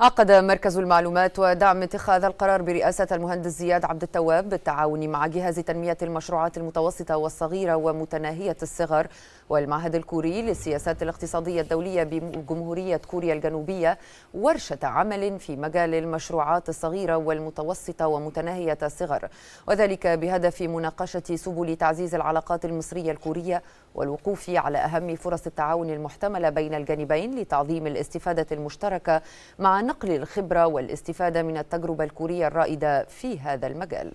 عقد مركز المعلومات ودعم اتخاذ القرار برئاسة المهندس زياد عبد التواب بالتعاون مع جهاز تنمية المشروعات المتوسطة والصغيرة ومتناهية الصغر والمعهد الكوري للسياسات الاقتصادية الدولية بجمهورية كوريا الجنوبية ورشة عمل في مجال المشروعات الصغيرة والمتوسطة ومتناهية الصغر وذلك بهدف مناقشة سبل تعزيز العلاقات المصرية الكورية والوقوف على أهم فرص التعاون المحتملة بين الجانبين لتعظيم الاستفادة المشتركة مع نقل الخبرة والاستفادة من التجربة الكورية الرائدة في هذا المجال